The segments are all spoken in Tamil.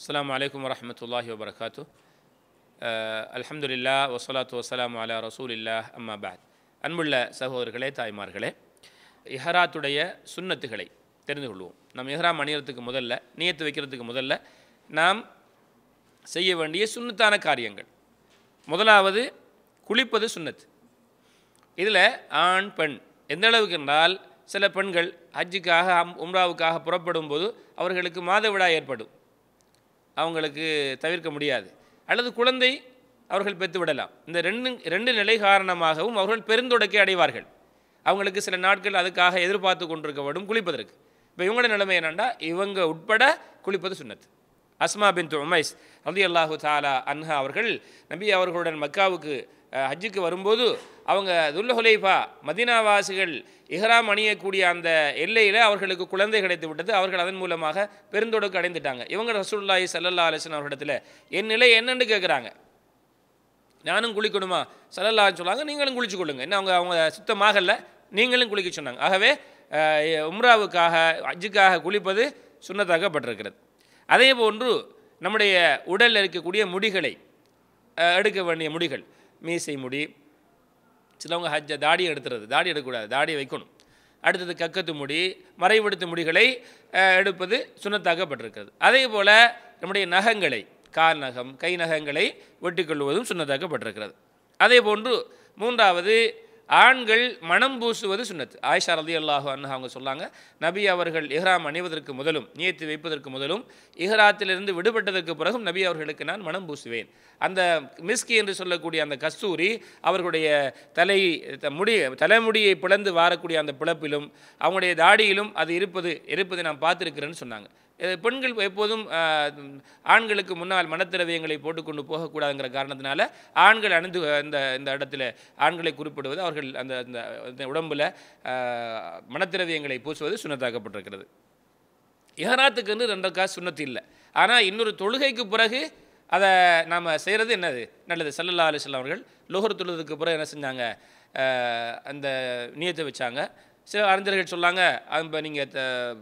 அஸ்லாம் வலைக்கம் வரமத்துல்லாஹி வபரகாத்து அலமதுல்லா வசலாத்து வசலாம் அலா ரசூல் இல்லா அம்மா பாத் அன்புள்ள சகோதரர்களே தாய்மார்களே இஹராத்துடைய சுண்ணத்துகளை தெரிந்து கொள்வோம் நம் இஹராம் அணிகிறதுக்கு முதல்ல நியத்து வைக்கிறதுக்கு முதல்ல நாம் செய்ய வேண்டிய சுண்ணத்தான காரியங்கள் முதலாவது குளிப்பது சுண்ணத்து இதில் ஆண் பெண் எந்த அளவுக்கு என்றால் சில பெண்கள் ஹஜ்ஜுக்காக உம்ராவுக்காக புறப்படும் போது அவர்களுக்கு மாதவிடா ஏற்படும் அவங்களுக்கு தவிர்க்க முடியாது அல்லது குழந்தை அவர்கள் பெற்று விடலாம் இந்த ரெண்டு ரெண்டு நிலை காரணமாகவும் அவர்கள் பெருந்தொடக்கை அடைவார்கள் அவங்களுக்கு சில நாட்கள் அதுக்காக எதிர்பார்த்து கொண்டிருக்கப்படும் குளிப்பதற்கு இப்போ இவங்களோட நிலைமை என்னென்னா இவங்க உட்பட குளிப்பது சுண்ணத்து அஸ்மா பின் துமைஸ் ரதி அல்லாஹு தாலா அன்ஹா அவர்கள் நபி அவர்களுடன் மக்காவுக்கு ஹஜ்ஜுக்கு வரும்போது அவங்க துல்லஹுலைஃபா மதினாவாசிகள் இஹ்ராம் அணியக்கூடிய அந்த எல்லையில் அவர்களுக்கு குழந்தை கிடைத்து விட்டது அவர்கள் அதன் மூலமாக பெருந்தொடக்கு அடைந்துட்டாங்க இவங்க ரசூல்லாஹி சல்லல்லா அலிசன் அவர்களிடத்தில் என் நிலை என்னன்னு கேட்குறாங்க நானும் குளிக்கணுமா சல்லல்லான்னு சொன்னாங்க நீங்களும் குளிச்சு கொள்ளுங்க என்ன அவங்க அவங்க சுத்தமாகல நீங்களும் குளிக்க சொன்னாங்க ஆகவே உம்ராவுக்காக அஜுக்காக குளிப்பது சுண்ணத்தாக்கப்பட்டிருக்கிறது அதே போன்று நம்முடைய உடலில் இருக்கக்கூடிய முடிகளை எடுக்க வேண்டிய முடிகள் மீசை முடி சிலவங்க ஹஜ்ஜ தாடி எடுத்துறது தாடி எடுக்கக்கூடாது தாடி வைக்கணும் அடுத்தது கக்கத்து முடி மறைவெடுத்து முடிகளை எடுப்பது சுண்ணத்தாக்கப்பட்டிருக்கிறது அதே போல் நம்முடைய நகங்களை கால் நகம் கை நகங்களை வெட்டிக்கொள்வதும் சுண்ணத்தாக்கப்பட்டிருக்கிறது அதே போன்று மூன்றாவது ஆண்கள் மனம் பூசுவது சுண்ணத் ஆயிஷா ரதி அல்லாஹு அண்ணா அவங்க சொல்லாங்க நபி அவர்கள் இஹ்ராம் அணிவதற்கு முதலும் நியத்து வைப்பதற்கு முதலும் இஹ்ராத்திலிருந்து விடுபட்டதற்கு பிறகும் நபி அவர்களுக்கு நான் மனம் பூசுவேன் அந்த மிஸ்கி என்று சொல்லக்கூடிய அந்த கஸ்தூரி அவர்களுடைய தலை முடி தலைமுடியை பிளந்து வாரக்கூடிய அந்த பிளப்பிலும் அவங்களுடைய தாடியிலும் அது இருப்பது இருப்பதை நான் பார்த்துருக்கிறேன்னு சொன்னாங்க பெண்கள் எப்போதும் ஆண்களுக்கு முன்னால் மனத்திரவியங்களை போட்டுக்கொண்டு போகக்கூடாதுங்கிற காரணத்தினால ஆண்கள் அணிந்து இந்த இந்த இடத்துல ஆண்களை குறிப்பிடுவது அவர்கள் அந்த அந்த உடம்பில் மனத்திரவியங்களை பூசுவது சுண்ணத்தாக்கப்பட்டிருக்கிறது வந்து ரெண்டு காசு சுண்ணத்து இல்லை ஆனால் இன்னொரு தொழுகைக்கு பிறகு அதை நாம் செய்கிறது என்னது நல்லது சல்லல்லா அலிஸ்லாம் அவர்கள் லோகர் தொழுதுக்கு பிறகு என்ன செஞ்சாங்க அந்த நியத்தை வச்சாங்க சில அறிஞர்கள் சொல்லாங்க இப்போ நீங்கள்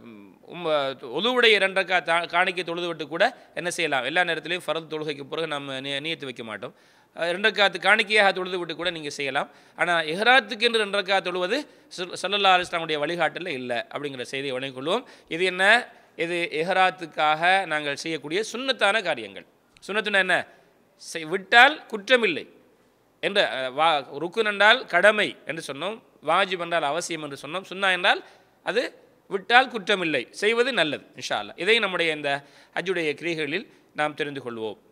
ஒழுவுடைய இரண்டக்கா தா காணிக்கை தொழுது விட்டு கூட என்ன செய்யலாம் எல்லா நேரத்துலையும் ஃபரது தொழுகைக்கு பிறகு நம்ம நியத்து வைக்க மாட்டோம் ரெண்டக்காத்து காணிக்கையாக தொழுது விட்டு கூட நீங்கள் செய்யலாம் ஆனால் எஹராத்துக்கு என்று ரெண்டக்கா தொழுவது சல்லல்லா அலிஸ்லாமுடைய வழிகாட்டில் இல்லை அப்படிங்கிற செய்தியை வழங்கிக்கொள்வோம் இது என்ன இது எஹராத்துக்காக நாங்கள் செய்யக்கூடிய சுண்ணத்தான காரியங்கள் சுண்ணத்துன்னு என்ன விட்டால் குற்றமில்லை என்ற வா ருக்குன் என்றால் கடமை என்று சொன்னோம் வாஜிப் என்றால் அவசியம் என்று சொன்னோம் சுன்னா என்றால் அது விட்டால் குற்றமில்லை செய்வது நல்லது இன்ஷா அல்லா இதை நம்முடைய இந்த அஜுடைய கிரிகைகளில் நாம் தெரிந்து கொள்வோம்